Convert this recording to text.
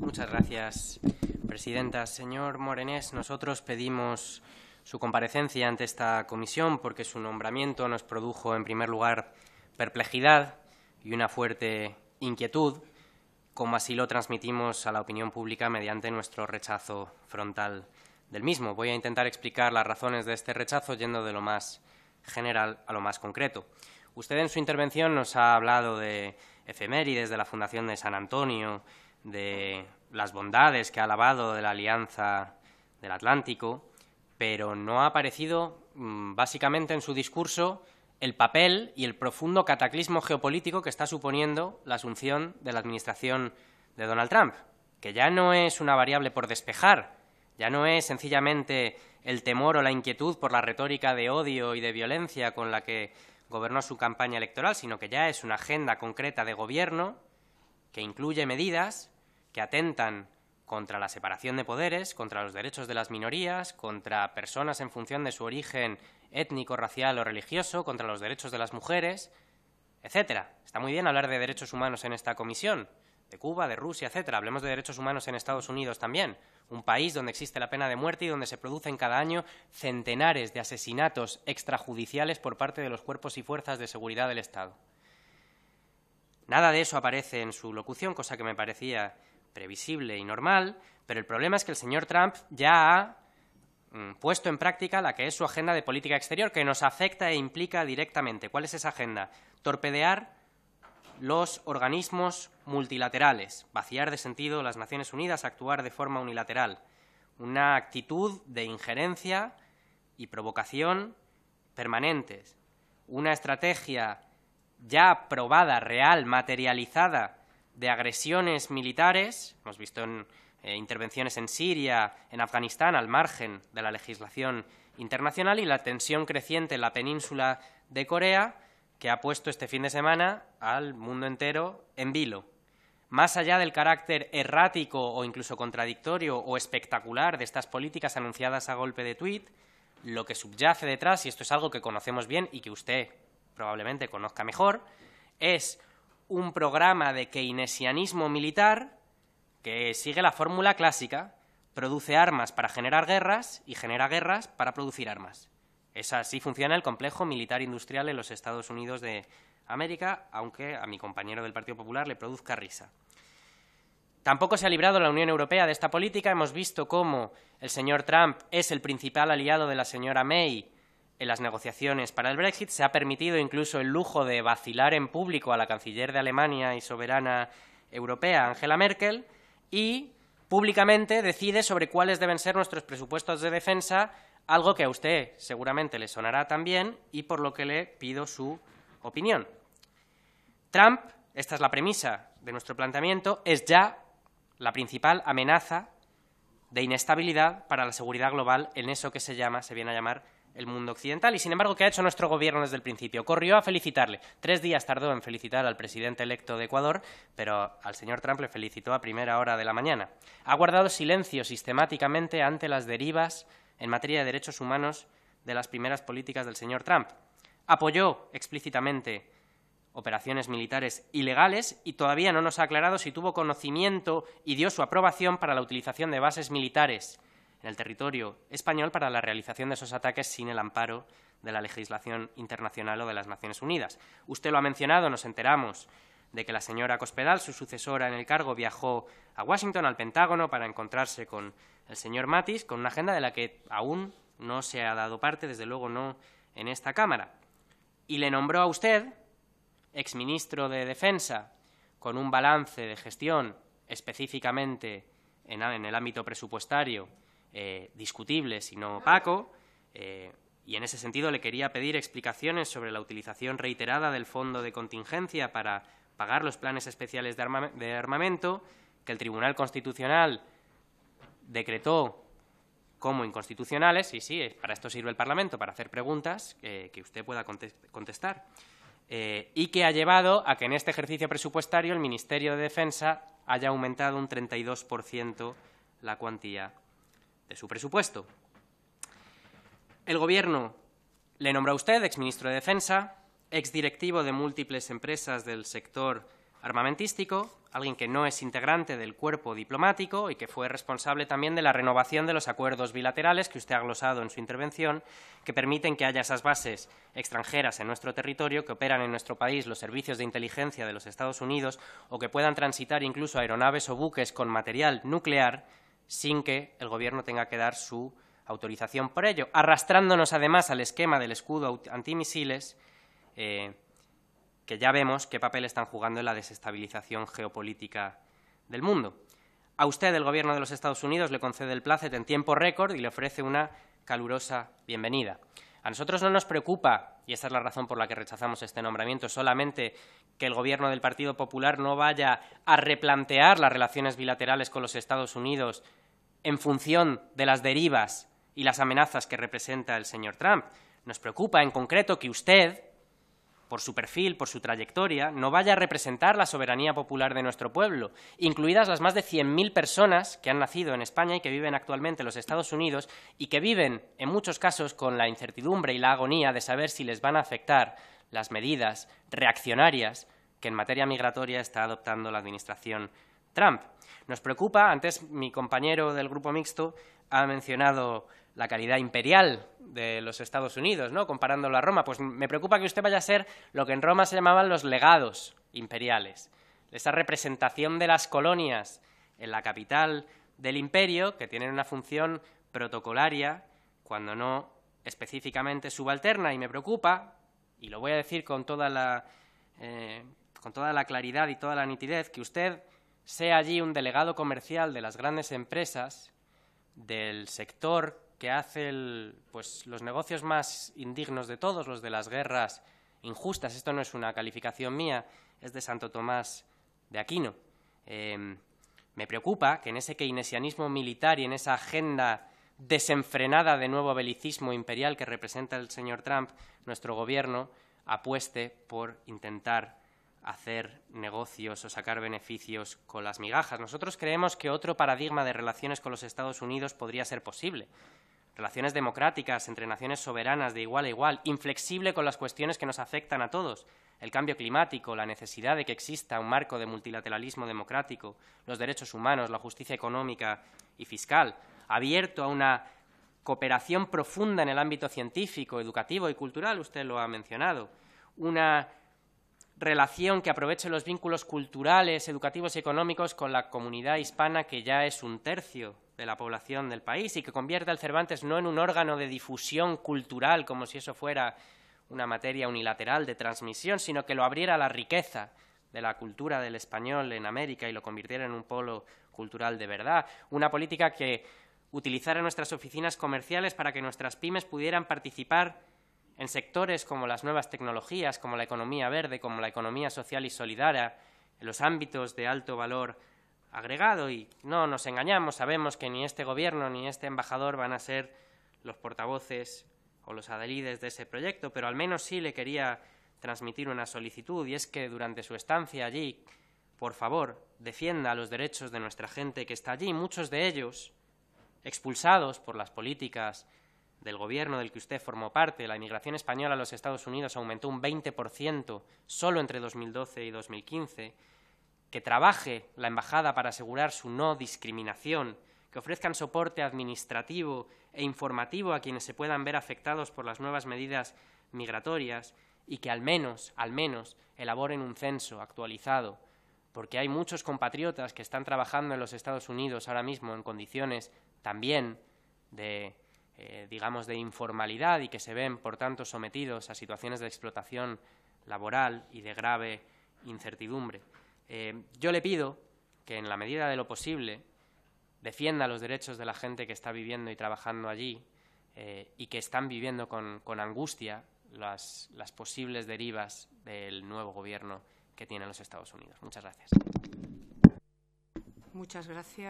Muchas gracias, Presidenta. Señor Morenés, nosotros pedimos su comparecencia ante esta comisión porque su nombramiento nos produjo, en primer lugar, perplejidad y una fuerte inquietud, como así lo transmitimos a la opinión pública mediante nuestro rechazo frontal del mismo. Voy a intentar explicar las razones de este rechazo yendo de lo más general a lo más concreto. Usted en su intervención nos ha hablado de efemérides de la Fundación de San Antonio, de las bondades que ha alabado de la Alianza del Atlántico, pero no ha aparecido mm, básicamente en su discurso el papel y el profundo cataclismo geopolítico que está suponiendo la asunción de la administración de Donald Trump, que ya no es una variable por despejar, ya no es sencillamente el temor o la inquietud por la retórica de odio y de violencia con la que gobernó su campaña electoral, sino que ya es una agenda concreta de gobierno que incluye medidas que atentan contra la separación de poderes, contra los derechos de las minorías, contra personas en función de su origen étnico, racial o religioso, contra los derechos de las mujeres, etcétera. Está muy bien hablar de derechos humanos en esta comisión, de Cuba, de Rusia, etcétera. Hablemos de derechos humanos en Estados Unidos también, un país donde existe la pena de muerte y donde se producen cada año centenares de asesinatos extrajudiciales por parte de los cuerpos y fuerzas de seguridad del Estado. Nada de eso aparece en su locución, cosa que me parecía previsible y normal, pero el problema es que el señor Trump ya ha mm, puesto en práctica la que es su agenda de política exterior, que nos afecta e implica directamente. ¿Cuál es esa agenda? Torpedear los organismos multilaterales, vaciar de sentido las Naciones Unidas, actuar de forma unilateral. Una actitud de injerencia y provocación permanentes. Una estrategia ya probada, real, materializada de agresiones militares, hemos visto en eh, intervenciones en Siria, en Afganistán, al margen de la legislación internacional y la tensión creciente en la península de Corea, que ha puesto este fin de semana al mundo entero en vilo. Más allá del carácter errático o incluso contradictorio o espectacular de estas políticas anunciadas a golpe de tweet, lo que subyace detrás, y esto es algo que conocemos bien y que usted probablemente conozca mejor, es un programa de keynesianismo militar que sigue la fórmula clásica, produce armas para generar guerras y genera guerras para producir armas. Es así funciona el complejo militar industrial en los Estados Unidos de América, aunque a mi compañero del Partido Popular le produzca risa. Tampoco se ha librado la Unión Europea de esta política. Hemos visto cómo el señor Trump es el principal aliado de la señora May en las negociaciones para el Brexit, se ha permitido incluso el lujo de vacilar en público a la canciller de Alemania y soberana europea, Angela Merkel, y públicamente decide sobre cuáles deben ser nuestros presupuestos de defensa, algo que a usted seguramente le sonará también y por lo que le pido su opinión. Trump, esta es la premisa de nuestro planteamiento, es ya la principal amenaza de inestabilidad para la seguridad global en eso que se llama, se viene a llamar el mundo occidental y sin embargo, ¿qué ha hecho nuestro gobierno desde el principio? Corrió a felicitarle. Tres días tardó en felicitar al presidente electo de Ecuador, pero al señor Trump le felicitó a primera hora de la mañana. Ha guardado silencio sistemáticamente ante las derivas en materia de derechos humanos de las primeras políticas del señor Trump. Apoyó explícitamente operaciones militares ilegales y todavía no nos ha aclarado si tuvo conocimiento y dio su aprobación para la utilización de bases militares en el territorio español para la realización de esos ataques sin el amparo de la legislación internacional o de las Naciones Unidas. Usted lo ha mencionado, nos enteramos de que la señora Cospedal, su sucesora en el cargo, viajó a Washington, al Pentágono, para encontrarse con el señor Matis, con una agenda de la que aún no se ha dado parte, desde luego no en esta Cámara. Y le nombró a usted exministro de Defensa con un balance de gestión específicamente en, el ámbito presupuestario eh, discutible, sino opaco, eh, y en ese sentido le quería pedir explicaciones sobre la utilización reiterada del fondo de contingencia para pagar los planes especiales de, armamento que el Tribunal Constitucional decretó como inconstitucionales, y sí, eh, para esto sirve el Parlamento, para hacer preguntas que usted pueda contestar, y que ha llevado a que en este ejercicio presupuestario el Ministerio de Defensa haya aumentado un 32% la cuantía de su presupuesto. El Gobierno le nombra a usted exministro de Defensa, exdirectivo de múltiples empresas del sector armamentístico, alguien que no es integrante del cuerpo diplomático y que fue responsable también de la renovación de los acuerdos bilaterales que usted ha glosado en su intervención, que permiten que haya esas bases extranjeras en nuestro territorio, que operan en nuestro país los servicios de inteligencia de los Estados Unidos o que puedan transitar incluso aeronaves o buques con material nuclear sin que el Gobierno tenga que dar su autorización por ello, arrastrándonos además al esquema del escudo antimisiles, eh, que ya vemos qué papel están jugando en la desestabilización geopolítica del mundo. A usted el Gobierno de los Estados Unidos le concede el placet en tiempo récord y le ofrece una calurosa bienvenida. A nosotros no nos preocupa, y esa es la razón por la que rechazamos este nombramiento, solamente que el gobierno del Partido Popular no vaya a replantear las relaciones bilaterales con los Estados Unidos en función de las derivas y las amenazas que representa el señor Trump. Nos preocupa en concreto que usted, por su perfil, por su trayectoria, no vaya a representar la soberanía popular de nuestro pueblo, incluidas las más de 100.000 personas que han nacido en España y que viven actualmente en los Estados Unidos y que viven, en muchos casos, con la incertidumbre y la agonía de saber si les van a afectar las medidas reaccionarias que en materia migratoria está adoptando la Administración Trump. Nos preocupa, antes mi compañero del grupo mixto ha mencionado la calidad imperial de los Estados Unidos, ¿no? comparándolo a Roma, pues me preocupa que usted vaya a ser lo que en Roma se llamaban los legados imperiales, esa representación de las colonias en la capital del imperio, que tienen una función protocolaria, cuando no específicamente subalterna, y me preocupa, y lo voy a decir con toda la, eh, con toda la claridad y toda la nitidez, que usted sea allí un delegado comercial de las grandes empresas, del sector que hace pues, los negocios más indignos de todos, los de las guerras injustas. Esto no es una calificación mía, es de Santo Tomás de Aquino. Em, me preocupa que en ese keynesianismo militar y en esa agenda desenfrenada de nuevo belicismo imperial que representa el señor Trump, nuestro gobierno apueste por intentar hacer negocios o sacar beneficios con las migajas. Nosotros creemos que otro paradigma de relaciones con los Estados Unidos podría ser posible. Relaciones democráticas entre naciones soberanas de igual a igual, inflexible con las cuestiones que nos afectan a todos. El cambio climático, la necesidad de que exista un marco de multilateralismo democrático, los derechos humanos, la justicia económica y fiscal, abierto a una cooperación profunda en el ámbito científico, educativo y cultural, usted lo ha mencionado, una relación que aproveche los vínculos culturales, educativos y económicos con la comunidad hispana, que ya es un tercio de la población del país, y que convierta el Cervantes no en un órgano de difusión cultural, como si eso fuera una materia unilateral de transmisión, sino que lo abriera a la riqueza de la cultura del español en América y lo convirtiera en un polo cultural de verdad. Una política que utilizara nuestras oficinas comerciales para que nuestras pymes pudieran participar en sectores como las nuevas tecnologías, como la economía verde, como la economía social y solidaria, en los ámbitos de alto valor agregado. Y no nos engañamos, sabemos que ni este gobierno ni este embajador van a ser los portavoces o los adelides de ese proyecto, pero al menos sí le quería transmitir una solicitud y es que durante su estancia allí, por favor, defienda los derechos de nuestra gente que está allí, muchos de ellos expulsados por las políticas del gobierno del que usted formó parte, la inmigración española a los Estados Unidos aumentó un 20% solo entre 2012 y 2015, que trabaje la embajada para asegurar su no discriminación, que ofrezcan soporte administrativo e informativo a quienes se puedan ver afectados por las nuevas medidas migratorias y que al menos, al menos, elaboren un censo actualizado, porque hay muchos compatriotas que están trabajando en los Estados Unidos ahora mismo en condiciones también de eh, digamos, de informalidad y que se ven, por tanto, sometidos a situaciones de explotación laboral y de grave incertidumbre. Eh, yo le pido que, en la medida de lo posible, defienda los derechos de la gente que está viviendo y trabajando allí eh, y que están viviendo con, angustia las, posibles derivas del nuevo gobierno que tienen los Estados Unidos. Muchas gracias. Muchas gracias.